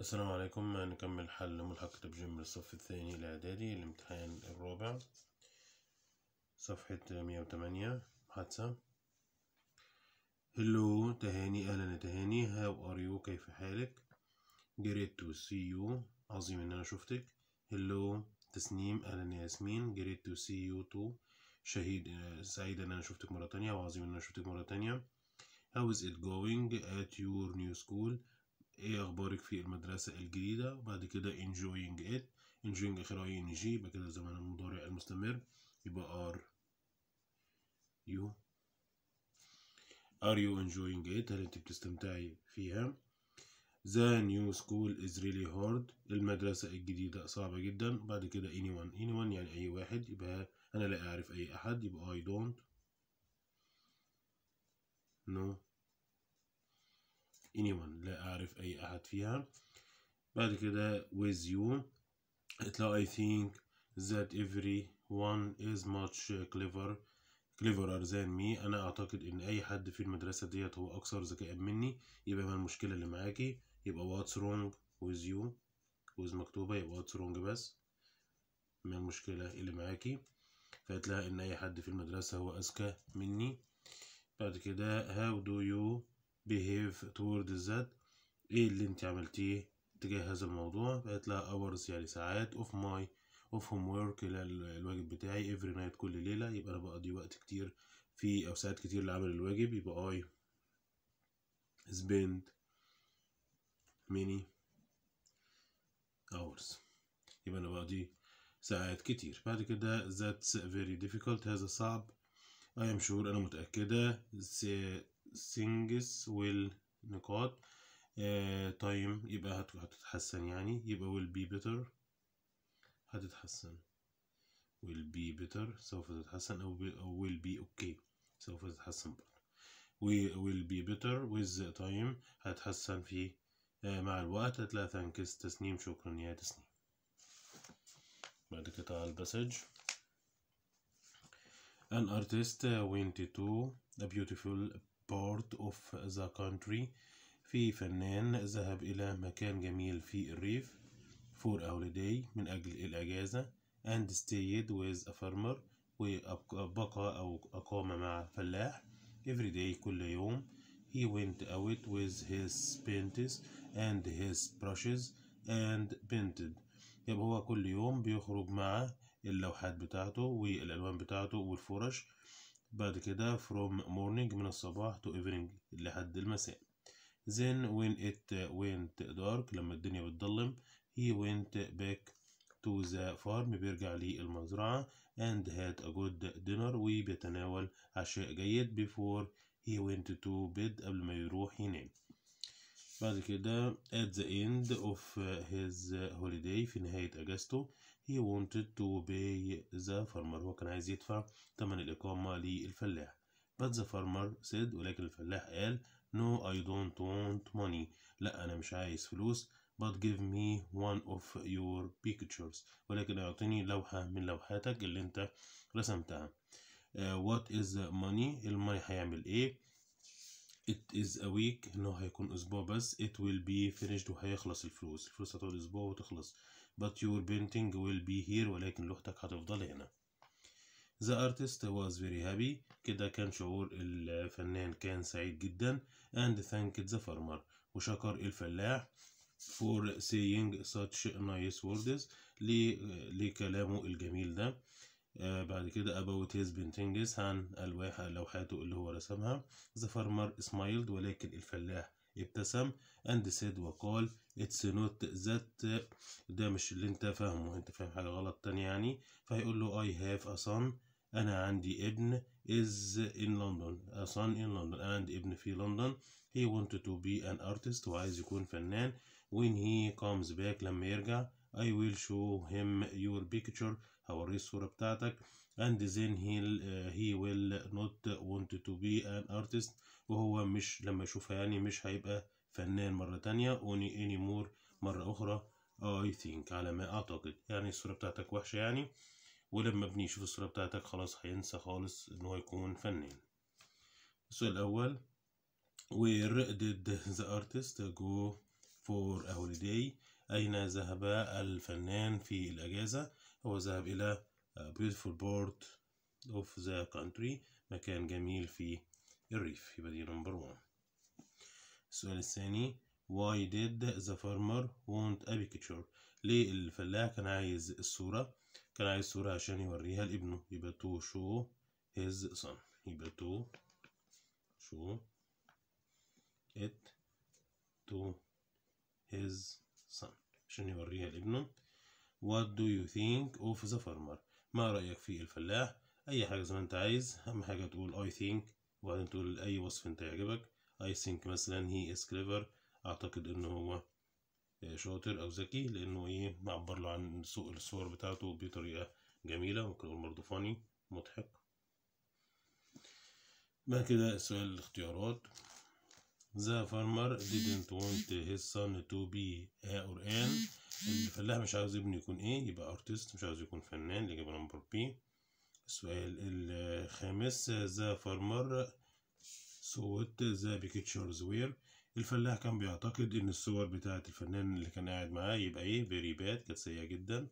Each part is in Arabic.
السلام عليكم نكمل حل ملحق تبجيم للصف الثاني الإعدادي الامتحان الرابع صفحة مية وتمانية محادثة هلو تهاني أهلا تهاني هاو أر يو كيف حالك جريت تو سي يو عظيم إن أنا شفتك هلو تسنيم أهلا يا ياسمين جريت تو سي يو تو شهيد سعيد إن أنا شفتك مرة تانية وعظيم إن أنا شفتك مرة تانية هاو إز إت جوينج أت يور نيو سكول ايه اخبارك في المدرسة الجديدة بعد كده enjoying it enjoying اخرها ing يبقى كده زمان المضارع المستمر يبقى are you are you enjoying it هل انت بتستمتعي فيها the new school is really hard المدرسة الجديدة صعبة جدا بعد كده anyone anyone يعني اي واحد يبقى انا لا اعرف اي احد يبقى I don't no anyone لا أعرف أي أحد فيها بعد كده with you هتلاقوا I think that everyone is much clever cleverer than me أنا أعتقد إن أي حد في المدرسة ديت هو أكثر ذكاء مني يبقى ما المشكلة اللي معاكي يبقى what's wrong with you with مكتوبة يبقى what's wrong بس ما المشكلة اللي معاكي فهتلاقي إن أي حد في المدرسة هو أذكى مني بعد كده how do you behave toward that ايه اللي انت عملتيه تجاه هذا الموضوع قالت لها hours يعني ساعات of my of homework الواجب بتاعي every night كل ليلة يبقى انا بقضي وقت كتير في او ساعات كتير لعمل الواجب يبقى I spend many hours يبقى انا بقضي ساعات كتير بعد كده that's very difficult هذا صعب I am sure أنا متأكدة things والنقاط تايم آه، طيب، uh, يبقى هتتحسن يعني يبقى will be better هتتحسن will be better سوف تتحسن أو, ويل بي will be okay سوف تتحسن برضه will be better with time هتتحسن في uh, مع الوقت هتلاقي thanks تسنيم شكرا يا تسنيم بعد كده تعال الباسج An artist went to a beautiful part of the country في فنان ذهب إلى مكان جميل في الريف for a holiday من أجل الأجازة and stayed with a farmer وبقى أو أقام مع فلاح every day كل يوم he went out with his paints and his brushes and painted يبقى هو كل يوم بيخرج مع اللوحات بتاعته والألوان بتاعته والفرش بعد كده from morning من الصباح to evening لحد المساء then when it went dark لما الدنيا بتضلم he went back to the farm بيرجع للمزرعة and had a good dinner وبيتناول عشاء جيد before he went to bed قبل ما يروح ينام بعد كده at the end of his holiday في نهاية أجازته he wanted to pay the farmer هو كان عايز يدفع تمن الإقامة للفلاح but the farmer said ولكن الفلاح قال no I don't want money لا أنا مش عايز فلوس but give me one of your pictures ولكن اعطيني لوحة من لوحاتك اللي انت رسمتها uh, what is the money الماني هيعمل ايه it is a week انه هيكون اسبوع بس it will be finished وهيخلص الفلوس الفلوس هتقعد اسبوع وتخلص but your painting will be here ولكن لوحتك هتفضل هنا The artist was very happy كده كان شعور الفنان كان سعيد جدا and thanked the farmer وشكر الفلاح for saying such nice words لكلامه الجميل ده آه، بعد كده about his paintings عن ألواح لوحاته اللي هو رسمها the farmer smiled ولكن الفلاح ابتسم and said وقال it's not that ده مش اللي انت فاهمه انت فاهم حاجة غلط تاني يعني فهيقول له I have a son أنا عندي ابن is in London a son in London أنا عندي ابن في لندن he wanted to be an artist وعايز يكون فنان when he comes back لما يرجع I will show him your picture اوريه الصوره بتاعتك and then he uh, he will not want to be an artist وهو مش لما يشوفها يعني مش هيبقى فنان مرة تانية only anymore مرة أخرى I think على ما أعتقد يعني الصورة بتاعتك وحشة يعني ولما ابني يشوف الصورة بتاعتك خلاص هينسى خالص إن هو يكون فنان السؤال الأول Where did the artist go for a holiday أين ذهب الفنان في الأجازة هو ذهب إلى beautiful board of the country مكان جميل في الريف يبقى دي نمبر 1 السؤال الثاني why did the farmer want a picture ليه الفلاح كان عايز الصورة كان عايز صورة عشان يوريها لابنه يبقى to show his son يبقى to show it to his son son عشان يوريها لابنه What do you think of the farmer ما رأيك في الفلاح أي حاجة زي ما أنت عايز أهم حاجة تقول I think وبعدين تقول أي وصف أنت يعجبك I think مثلا he is clever أعتقد إن هو آه، شاطر أو ذكي لأنه إيه معبر له عن سوء الصور بتاعته بطريقة جميلة ممكن أقول برضه فاني مضحك بعد كده سؤال الاختيارات The farmer didn't want his son to be a or an الفلاح مش عاوز ابنه يكون ايه يبقى artist مش عاوز يكون فنان جابه نمبر بي السؤال الخامس The farmer thought the pictures were الفلاح كان بيعتقد إن الصور بتاعة الفنان اللي كان قاعد معاه يبقى ايه very bad كانت سيئة جدا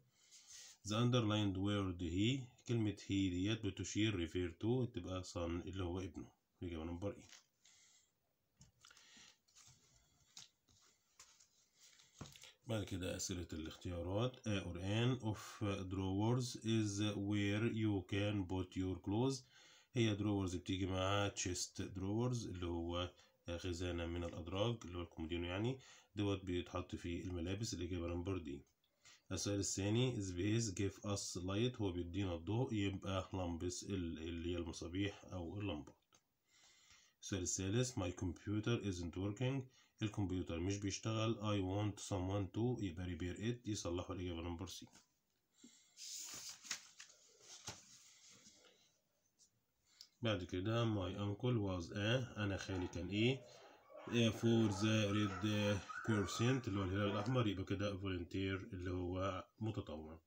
The underlined word he كلمة he ديت بتشير refer to تبقى son اللي هو ابنه جابه نمبر ايه بعد كده أسئلة الاختيارات a or an of drawers is where you can put your clothes هي drawers بتيجي مع chest drawers اللي هو خزانة من الأدراج اللي هو الكومودينو يعني دوت بيتحط فيه الملابس الإجابة نمبر دي السؤال الثاني space give us light هو بيدينا الضوء يبقى لمبس اللي هي المصابيح أو اللمبات السؤال الثالث my computer isn't working الكمبيوتر مش بيشتغل I want someone to يبقى repair it يصلحوا الإجابة نمبر سي بعد كده my uncle was a أنا خالي كان إيه for the red percent اللي هو الهلال الأحمر يبقى كده volunteer اللي هو متطوع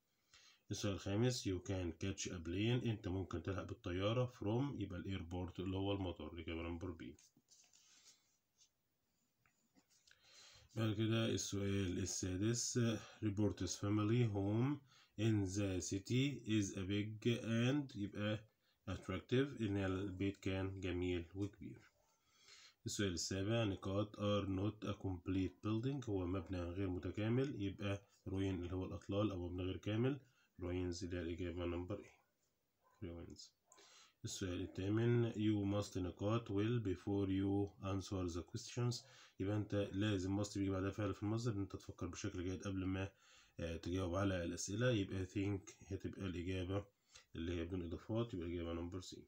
السؤال الخامس you can catch a plane أنت ممكن تلحق بالطيارة from يبقى الايربورت اللي هو المطار إجابة نمبر بي بعد كده السؤال السادس ريبورتس family home in the city is a big and يبقى attractive إن البيت كان جميل وكبير السؤال السابع نقاط are not a complete building هو مبنى غير متكامل يبقى ruin اللي هو الأطلال أو مبنى غير كامل ruins ده الإجابة نمبر A ruins السؤال الثامن you must نقاط will before you answer the questions يبقى انت لازم must بيجي بعدها فعل في المصدر انت تفكر بشكل جيد قبل ما آه، تجاوب على الأسئلة يبقى think هتبقى الإجابة اللي هي بدون إضافات يبقى الإجابة نمبر سي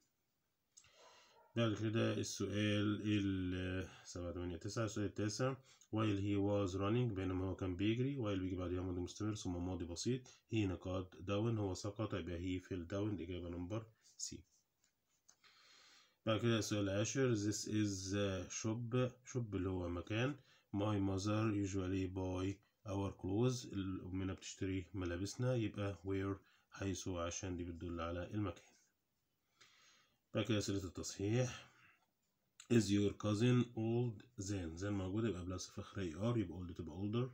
بعد كده السؤال ال 7 8 9 السؤال التاسع while he was running بينما هو كان بيجري while بيجي بعدها ماضي مستمر ثم ماضي بسيط he نقاد down هو سقط يبقى he fell down اجابه نمبر سي بعد كده السؤال العاشر this is shop shop اللي هو مكان my mother usually buy our clothes أمنا بتشتري ملابسنا يبقى where حيث عشان دي بتدل على المكان بعد كده أسئلة التصحيح is your cousin old then then موجود يبقى بلاس صفة ار يبقى old تبقى older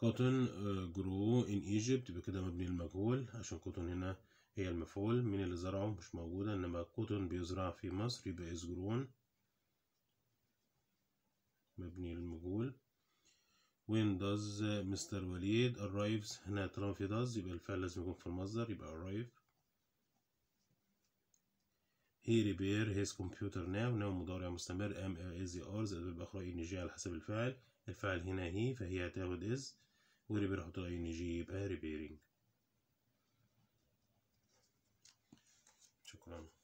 cotton uh, grow in Egypt يبقى كده مبني المجهول عشان cotton هنا هي المفعول مين اللي زرعه مش موجودة إنما القطن بيزرع في مصر يبقى إزجرون مبني للمجهول وين داز مستر وليد arrives هنا طالما في داز يبقى الفعل لازم يكون في المصدر يبقى arrive هي repair his computer now now مضارع مستمر am is are زائد بالأخرى إن جي على حسب الفاعل الفاعل هنا هي فهي هتاخد is وريبير هحط إن جي يبقى repairing Um,